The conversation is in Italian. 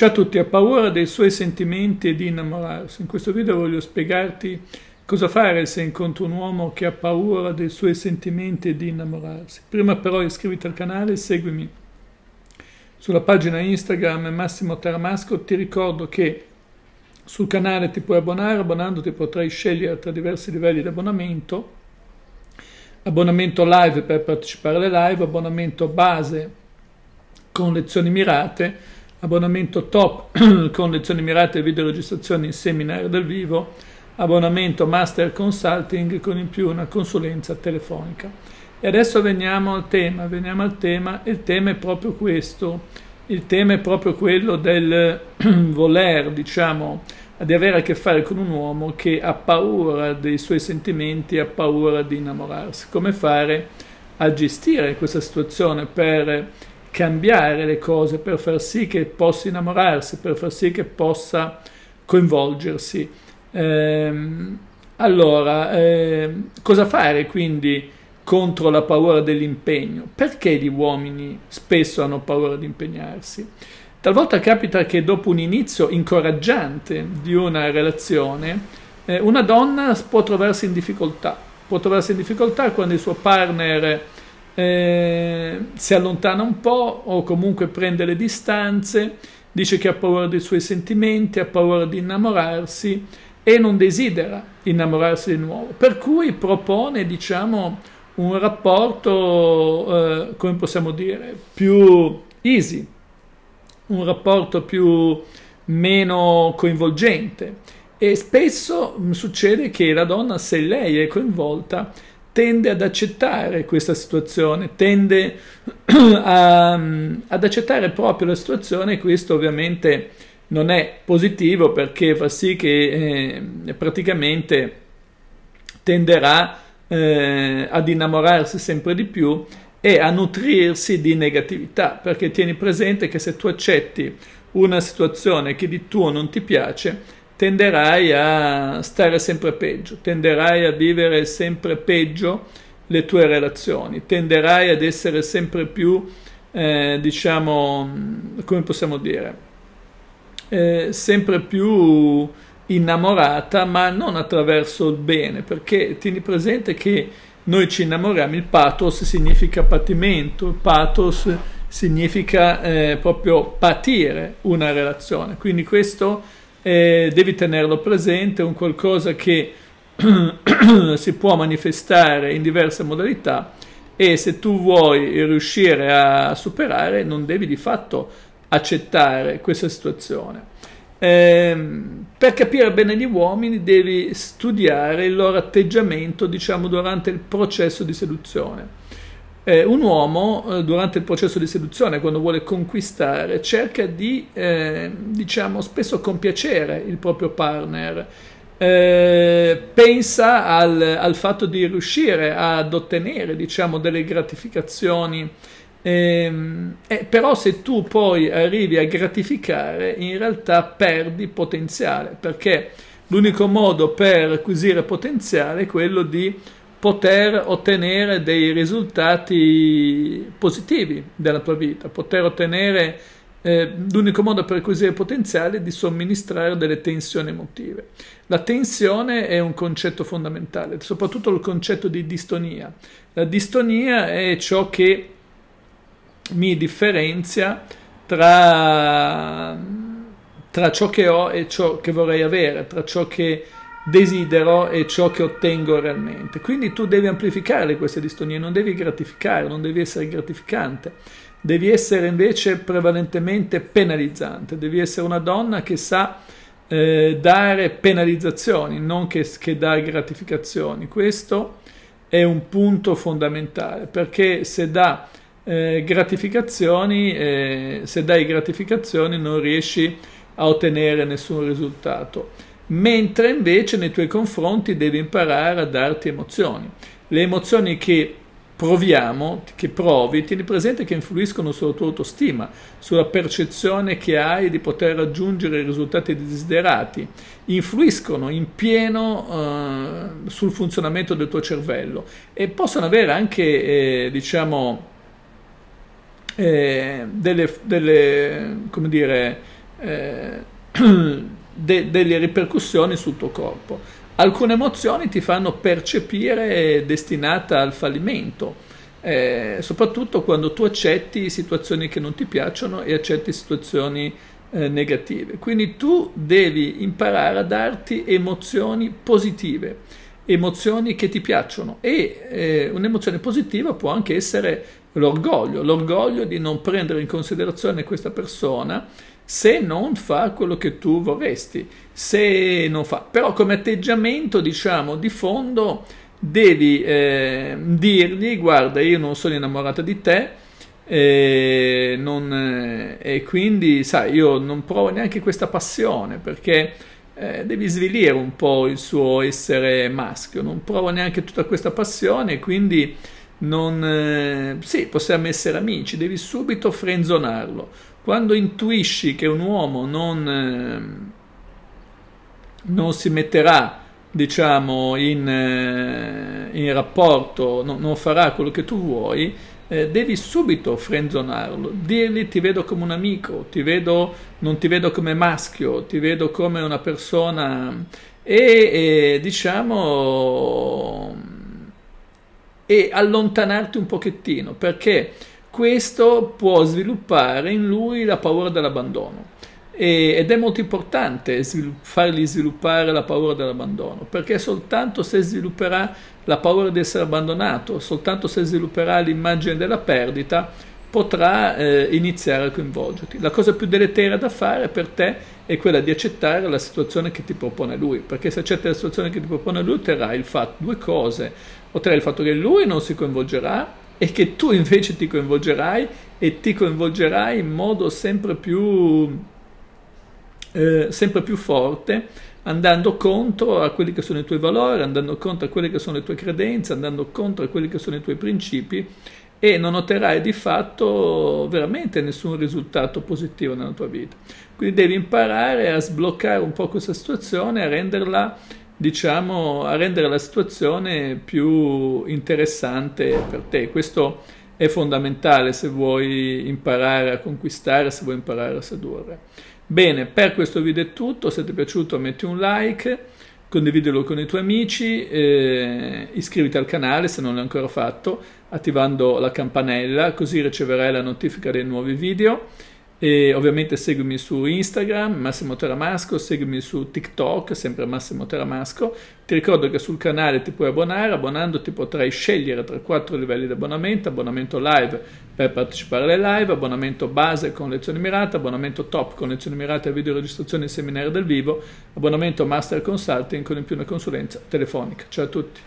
Ciao a tutti, ha paura dei suoi sentimenti e di innamorarsi. In questo video voglio spiegarti cosa fare se incontro un uomo che ha paura dei suoi sentimenti e di innamorarsi. Prima però iscriviti al canale e seguimi sulla pagina Instagram Massimo Taramasco. Ti ricordo che sul canale ti puoi abbonare, abbonandoti potrai scegliere tra diversi livelli di abbonamento. Abbonamento live per partecipare alle live, abbonamento base con lezioni mirate abbonamento top con lezioni mirate e videoregistrazioni seminar dal vivo, abbonamento master consulting con in più una consulenza telefonica. E adesso veniamo al tema, veniamo al tema e il tema è proprio questo, il tema è proprio quello del voler, diciamo, di avere a che fare con un uomo che ha paura dei suoi sentimenti, ha paura di innamorarsi. Come fare a gestire questa situazione per cambiare le cose, per far sì che possa innamorarsi, per far sì che possa coinvolgersi. Ehm, allora, ehm, cosa fare quindi contro la paura dell'impegno? Perché gli uomini spesso hanno paura di impegnarsi? Talvolta capita che dopo un inizio incoraggiante di una relazione, eh, una donna può trovarsi in difficoltà. Può trovarsi in difficoltà quando il suo partner eh, si allontana un po' o comunque prende le distanze, dice che ha paura dei suoi sentimenti, ha paura di innamorarsi e non desidera innamorarsi di nuovo. Per cui propone, diciamo, un rapporto, eh, come possiamo dire, più easy, un rapporto più meno coinvolgente. E spesso mh, succede che la donna, se lei è coinvolta, tende ad accettare questa situazione, tende a, ad accettare proprio la situazione e questo ovviamente non è positivo perché fa sì che eh, praticamente tenderà eh, ad innamorarsi sempre di più e a nutrirsi di negatività perché tieni presente che se tu accetti una situazione che di tuo non ti piace tenderai a stare sempre peggio, tenderai a vivere sempre peggio le tue relazioni, tenderai ad essere sempre più, eh, diciamo, mm, come possiamo dire, eh, sempre più innamorata, ma non attraverso il bene, perché tieni presente che noi ci innamoriamo, il pathos significa patimento, il pathos significa eh, proprio patire una relazione, quindi questo eh, devi tenerlo presente, è un qualcosa che si può manifestare in diverse modalità e se tu vuoi riuscire a superare non devi di fatto accettare questa situazione. Eh, per capire bene gli uomini devi studiare il loro atteggiamento diciamo durante il processo di seduzione eh, un uomo eh, durante il processo di seduzione, quando vuole conquistare, cerca di, eh, diciamo, spesso compiacere il proprio partner, eh, pensa al, al, fatto di riuscire ad ottenere, diciamo, delle gratificazioni. Ehm, eh, però se tu poi arrivi a gratificare, in realtà perdi potenziale, perché l'unico modo per acquisire potenziale è quello di poter ottenere dei risultati positivi della tua vita, poter ottenere eh, l'unico modo per acquisire potenziale è di somministrare delle tensioni emotive. La tensione è un concetto fondamentale, soprattutto il concetto di distonia. La distonia è ciò che mi differenzia tra, tra ciò che ho e ciò che vorrei avere, tra ciò che desidero e ciò che ottengo realmente. Quindi tu devi amplificare queste distonie, non devi gratificare, non devi essere gratificante, devi essere invece prevalentemente penalizzante, devi essere una donna che sa eh, dare penalizzazioni, non che, che dà gratificazioni. Questo è un punto fondamentale, perché se dà eh, gratificazioni, eh, se dai gratificazioni non riesci a ottenere nessun risultato mentre invece nei tuoi confronti devi imparare a darti emozioni. Le emozioni che proviamo, che provi, tieni presente che influiscono sulla tua autostima, sulla percezione che hai di poter raggiungere i risultati desiderati, influiscono in pieno eh, sul funzionamento del tuo cervello e possono avere anche, eh, diciamo, eh, delle, delle, come dire, eh, de- delle ripercussioni sul tuo corpo. Alcune emozioni ti fanno percepire destinata al fallimento, eh, soprattutto quando tu accetti situazioni che non ti piacciono e accetti situazioni eh, negative. Quindi tu devi imparare a darti emozioni positive, emozioni che ti piacciono e eh, un'emozione positiva può anche essere l'orgoglio, l'orgoglio di non prendere in considerazione questa persona se non fa quello che tu vorresti, se non fa. Però come atteggiamento, diciamo, di fondo devi eh, dirgli guarda io non sono innamorata di te e, eh, non, eh, e, quindi sai io non provo neanche questa passione perché eh, devi svilire un po' il suo essere maschio non provo neanche tutta questa passione e quindi non eh, sì possiamo essere amici devi subito frenzonarlo quando intuisci che un uomo non, ehm, non si metterà, diciamo, in, eh, in rapporto, no, non farà quello che tu vuoi, eh, devi subito frenzonarlo, dirgli ti vedo come un amico, ti vedo, non ti vedo come maschio, ti vedo come una persona e, e diciamo e allontanarti un pochettino perché questo può sviluppare in lui la paura dell'abbandono. Ed è molto importante fargli sviluppare la paura dell'abbandono, perché soltanto se svilupperà la paura di essere abbandonato, soltanto se svilupperà l'immagine della perdita, potrà eh, iniziare a coinvolgerti. La cosa più deleteria da fare per te è quella di accettare la situazione che ti propone lui, perché se accetti la situazione che ti propone lui otterrai il fatto, due cose, otterrai il fatto che lui non si coinvolgerà e che tu invece ti coinvolgerai e ti coinvolgerai in modo sempre più, eh, sempre più forte andando contro a quelli che sono i tuoi valori, andando contro a quelle che sono le tue credenze, andando contro a quelli che sono i tuoi principi e non otterrai di fatto veramente nessun risultato positivo nella tua vita. Quindi devi imparare a sbloccare un po' questa situazione, a renderla diciamo, a rendere la situazione più interessante per te. Questo è fondamentale se vuoi imparare a conquistare, se vuoi imparare a sedurre. Bene, per questo video è tutto, se ti è piaciuto metti un like, condividilo con i tuoi amici, eh, iscriviti al canale se non l'hai ancora fatto, attivando la campanella, così riceverai la notifica dei nuovi video e ovviamente seguimi su Instagram, Massimo Teramasco, seguimi su TikTok, sempre Massimo Teramasco. Ti ricordo che sul canale ti puoi abbonare, abbonandoti potrai scegliere tra quattro livelli di abbonamento, abbonamento live per partecipare alle live, abbonamento base con lezioni mirate, abbonamento top con lezioni mirate e video registrazione e seminari del vivo, abbonamento master consulting con in più una consulenza telefonica. Ciao a tutti!